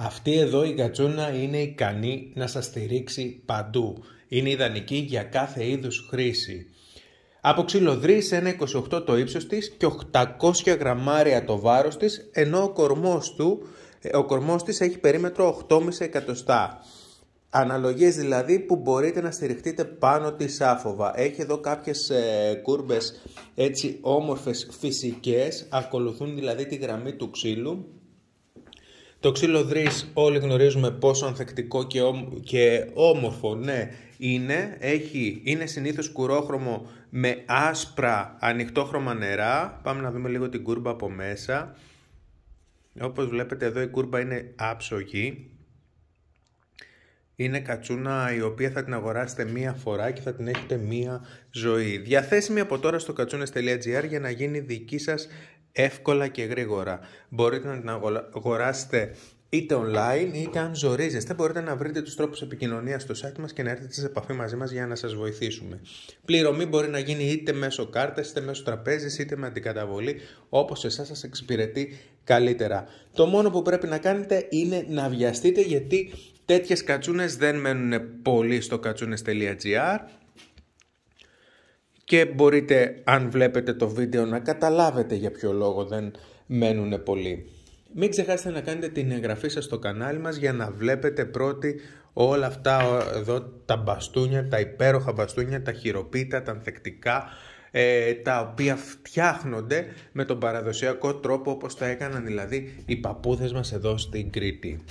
Αυτή εδώ η κατσούνα είναι ικανή να σας στηρίξει παντού. Είναι ιδανική για κάθε είδους χρήση. Από ένα 1,28 το ύψος της και 800 γραμμάρια το βάρος της, ενώ ο κορμός, του, ε, ο κορμός της έχει περίμετρο 8,5 εκατοστά. Αναλογίες δηλαδή που μπορείτε να στηριχτείτε πάνω της άφοβα. Έχει εδώ κάποιες ε, κούρμπες έτσι όμορφες φυσικές, ακολουθούν δηλαδή τη γραμμή του ξύλου το ξύλο δρύς όλοι γνωρίζουμε πόσο ανθεκτικό και, και όμορφο ναι, είναι. Έχει, είναι συνήθως κουρόχρωμο με άσπρα ανοιχτόχρωμα νερά. Πάμε να δούμε λίγο την κούρμπα από μέσα. Όπως βλέπετε εδώ η κούρμπα είναι άψογη. Είναι κατσούνα η οποία θα την αγοράσετε μία φορά και θα την έχετε μία ζωή. Διαθέσιμη από τώρα στο κατσούνες.gr για να γίνει δική σας εύκολα και γρήγορα. Μπορείτε να την αγοράσετε είτε online είτε αν ζορίζεστε μπορείτε να βρείτε τους τρόπους επικοινωνίας στο site μας και να έρθετε σε επαφή μαζί μας για να σας βοηθήσουμε. Πληρωμή μπορεί να γίνει είτε μέσω κάρτα είτε μέσω τραπέζης, είτε με αντικαταβολή όπως εσάς σας εξυπηρετεί καλύτερα. Το μόνο που πρέπει να κάνετε είναι να βιαστείτε γιατί Τέτοιες κατσούνες δεν μένουν πολύ στο κατσούνες.gr και μπορείτε αν βλέπετε το βίντεο να καταλάβετε για ποιο λόγο δεν μένουν πολύ. Μην ξεχάσετε να κάνετε την εγγραφή σας στο κανάλι μας για να βλέπετε πρώτοι όλα αυτά εδώ τα μπαστούνια, τα υπέροχα μπαστούνια, τα χειροποίητα, τα ανθεκτικά, ε, τα οποία φτιάχνονται με τον παραδοσιακό τρόπο όπως τα έκαναν δηλαδή οι παππούδες μας εδώ στην Κρήτη.